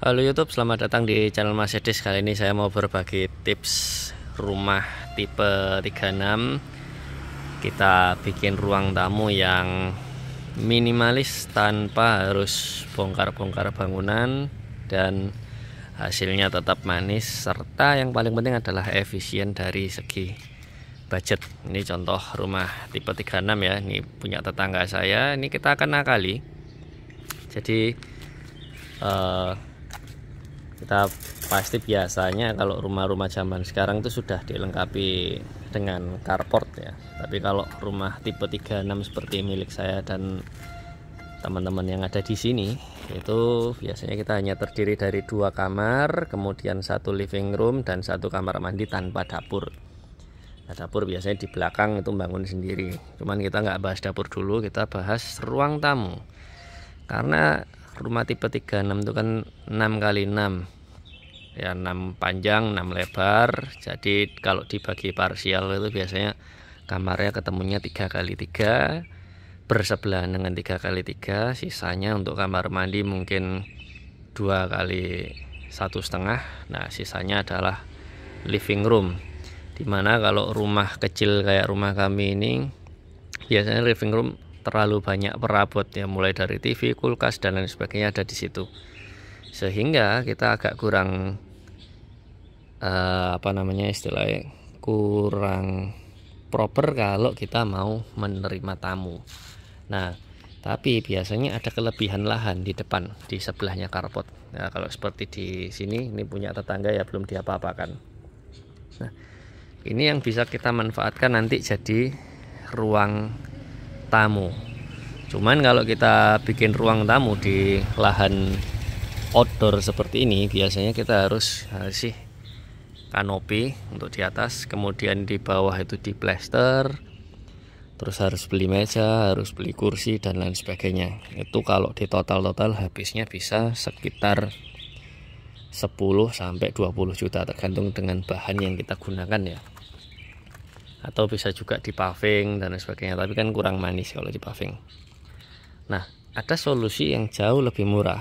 Halo YouTube, selamat datang di channel Mas Edis. Kali ini saya mau berbagi tips rumah tipe 36. Kita bikin ruang tamu yang minimalis tanpa harus bongkar-bongkar bangunan dan hasilnya tetap manis serta yang paling penting adalah efisien dari segi budget. Ini contoh rumah tipe 36 ya. Ini punya tetangga saya. Ini kita akan akali. Jadi uh, kita pasti biasanya kalau rumah-rumah zaman sekarang itu sudah dilengkapi dengan carport ya tapi kalau rumah tipe 36 seperti milik saya dan teman-teman yang ada di sini itu biasanya kita hanya terdiri dari dua kamar kemudian satu living room dan satu kamar mandi tanpa dapur nah, dapur biasanya di belakang itu bangun sendiri cuman kita nggak bahas dapur dulu kita bahas ruang tamu karena rumah tipe 36 itu kan 6 kali 6 ya 6 panjang 6 lebar jadi kalau dibagi parsial itu biasanya kamarnya ketemunya 3 kali 3 bersebelahan dengan 3 kali 3 sisanya untuk kamar mandi mungkin 2 kali satu setengah nah sisanya adalah living room dimana kalau rumah kecil kayak rumah kami ini biasanya living room terlalu banyak perabot ya mulai dari TV, kulkas dan lain sebagainya ada di situ. Sehingga kita agak kurang uh, apa namanya istilahnya kurang proper kalau kita mau menerima tamu. Nah, tapi biasanya ada kelebihan lahan di depan di sebelahnya karpot. Nah, kalau seperti di sini ini punya tetangga ya belum diapa-apakan. Nah, ini yang bisa kita manfaatkan nanti jadi ruang tamu cuman kalau kita bikin ruang tamu di lahan outdoor seperti ini biasanya kita harus sih kanopi untuk di atas kemudian di bawah itu di plaster, terus harus beli meja harus beli kursi dan lain sebagainya itu kalau di total-total habisnya bisa sekitar 10 sampai 20 juta tergantung dengan bahan yang kita gunakan ya atau bisa juga di paving dan sebagainya tapi kan kurang manis kalau di paving nah ada solusi yang jauh lebih murah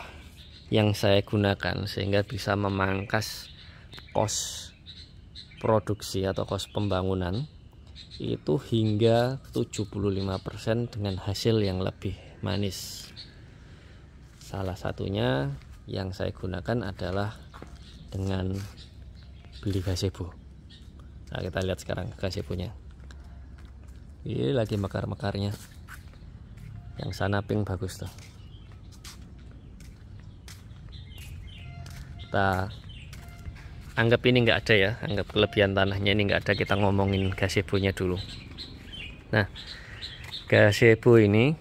yang saya gunakan sehingga bisa memangkas kos produksi atau kos pembangunan itu hingga 75% dengan hasil yang lebih manis salah satunya yang saya gunakan adalah dengan beli gazebo nah kita lihat sekarang kekasih punya ini lagi mekar-mekarnya yang sana pink bagus tuh kita anggap ini nggak ada ya anggap kelebihan tanahnya ini nggak ada kita ngomongin kasih punya dulu nah gazebo ini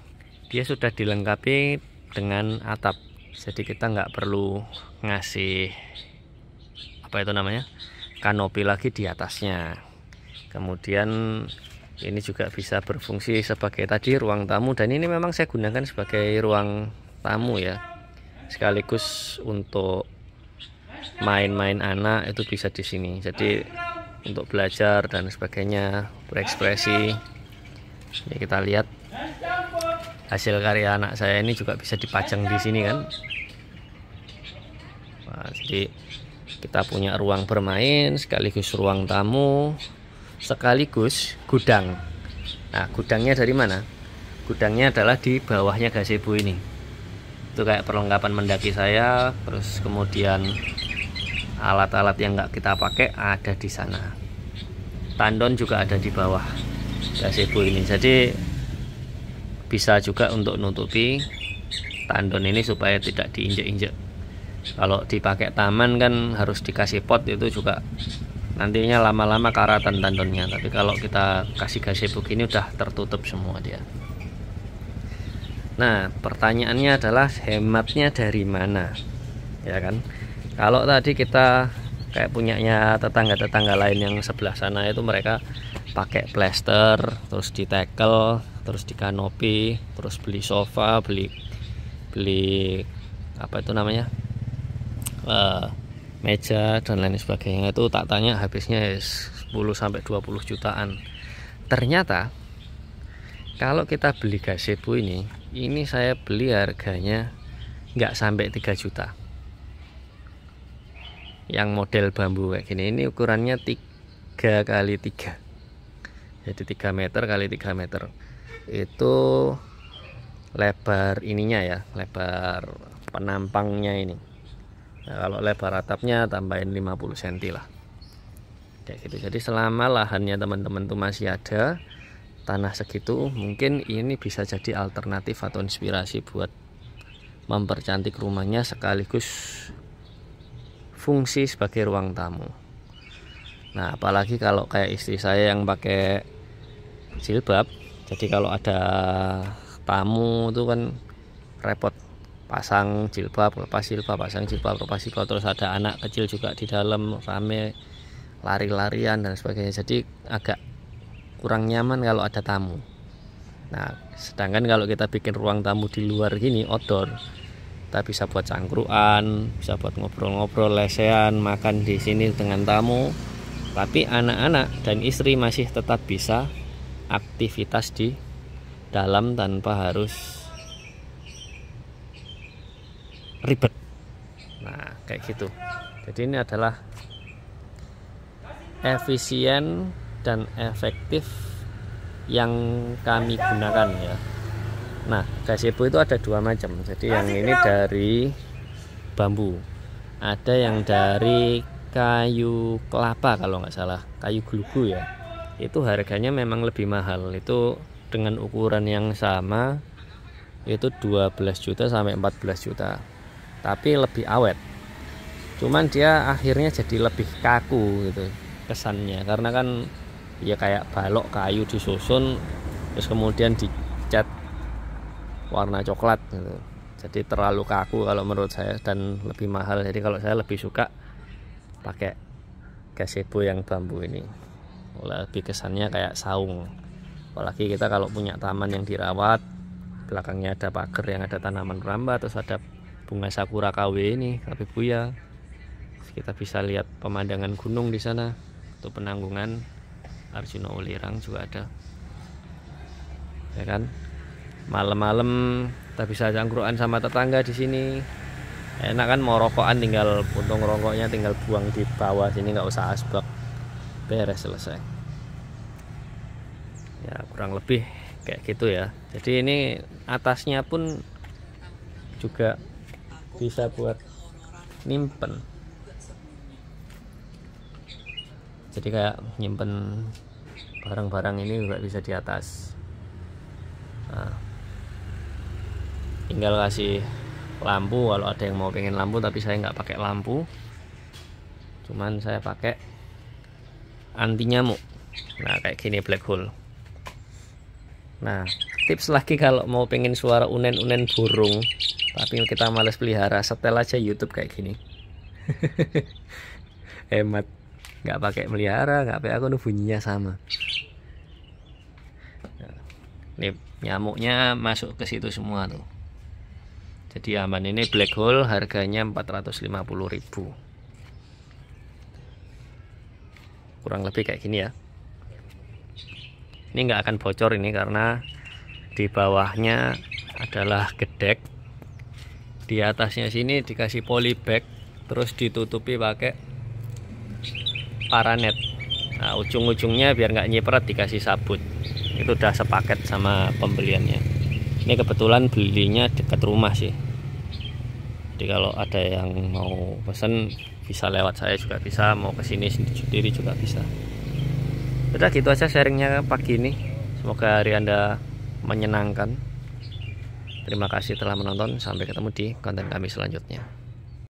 dia sudah dilengkapi dengan atap jadi kita nggak perlu ngasih apa itu namanya kanopi lagi di atasnya kemudian ini juga bisa berfungsi sebagai tadi ruang tamu dan ini memang saya gunakan sebagai ruang tamu ya sekaligus untuk main-main anak itu bisa di sini jadi untuk belajar dan sebagainya berekspresi ini kita lihat hasil karya anak saya ini juga bisa dipajang di sini kan Nah, jadi kita punya ruang bermain sekaligus ruang tamu sekaligus gudang. Nah, gudangnya dari mana? Gudangnya adalah di bawahnya gazebo ini. Itu kayak perlengkapan mendaki saya, terus kemudian alat-alat yang nggak kita pakai ada di sana. Tandon juga ada di bawah gazebo ini. Jadi bisa juga untuk nutupi tandon ini supaya tidak diinjak-injak kalau dipakai taman kan harus dikasih pot itu juga nantinya lama-lama karatan tandonnya tapi kalau kita kasih gazebo begini udah tertutup semua dia nah pertanyaannya adalah hematnya dari mana ya kan kalau tadi kita kayak punyanya tetangga-tetangga lain yang sebelah sana itu mereka pakai plester terus ditekel terus di kanopi terus beli sofa beli beli apa itu namanya uh, meja dan lain sebagainya itu tak tanya habisnya 10 ya, sampai 20 jutaan. Ternyata kalau kita beli gazebo ini, ini saya beli harganya nggak sampai 3 juta. Yang model bambu kayak gini, ini ukurannya 3 kali 3 Jadi 3 meter kali 3 meter. Itu lebar ininya ya, lebar penampangnya ini nah, kalau lebar atapnya tambahin 50 cm lah kayak gitu jadi selama lahannya teman-teman tuh masih ada tanah segitu mungkin ini bisa jadi alternatif atau inspirasi buat mempercantik rumahnya sekaligus fungsi sebagai ruang tamu nah apalagi kalau kayak istri saya yang pakai jilbab jadi kalau ada tamu itu kan repot pasang jilbab lepas jilbab pasang jilbab lepas jilbab terus ada anak kecil juga di dalam rame lari-larian dan sebagainya jadi agak kurang nyaman kalau ada tamu nah sedangkan kalau kita bikin ruang tamu di luar gini outdoor kita bisa buat cangkruan bisa buat ngobrol-ngobrol lesehan makan di sini dengan tamu tapi anak-anak dan istri masih tetap bisa aktivitas di dalam tanpa harus ribet nah kayak gitu jadi ini adalah efisien dan efektif yang kami gunakan ya nah gazebo itu ada dua macam jadi yang ini dari bambu ada yang dari kayu kelapa kalau nggak salah kayu gelugu ya itu harganya memang lebih mahal itu dengan ukuran yang sama itu 12 juta sampai 14 juta tapi lebih awet cuman dia akhirnya jadi lebih kaku gitu kesannya karena kan ya kayak balok kayu disusun terus kemudian dicat warna coklat gitu jadi terlalu kaku kalau menurut saya dan lebih mahal jadi kalau saya lebih suka pakai gazebo yang bambu ini lebih kesannya kayak saung apalagi kita kalau punya taman yang dirawat belakangnya ada pagar yang ada tanaman rambat terus ada bunga sakura KW ini KB Buya kita bisa lihat pemandangan gunung di sana atau penanggungan Arjuna Ulirang juga ada ya kan malam-malam kita bisa cangkruan sama tetangga di sini enak kan mau rokokan tinggal puntung rokoknya tinggal buang di bawah sini nggak usah asbak beres selesai ya kurang lebih kayak gitu ya jadi ini atasnya pun juga bisa buat nyimpen jadi kayak nyimpen barang-barang ini juga bisa di atas nah, tinggal kasih lampu kalau ada yang mau pengen lampu tapi saya nggak pakai lampu cuman saya pakai anti nyamuk nah kayak gini black hole nah tips lagi kalau mau pengen suara unen-unen burung tapi kita males pelihara setel aja YouTube kayak gini hemat nggak pakai melihara nggak pakai aku bunyinya sama ini nyamuknya masuk ke situ semua tuh jadi aman ini black hole harganya 450 ribu kurang lebih kayak gini ya ini nggak akan bocor ini karena di bawahnya adalah gedek di atasnya sini dikasih polybag terus ditutupi pakai paranet nah ujung-ujungnya biar nggak nyiprat dikasih sabut itu udah sepaket sama pembeliannya ini kebetulan belinya dekat rumah sih jadi kalau ada yang mau pesen bisa lewat saya juga bisa mau kesini sendiri juga bisa udah gitu aja sharingnya pagi ini semoga hari anda menyenangkan Terima kasih telah menonton, sampai ketemu di konten kami selanjutnya.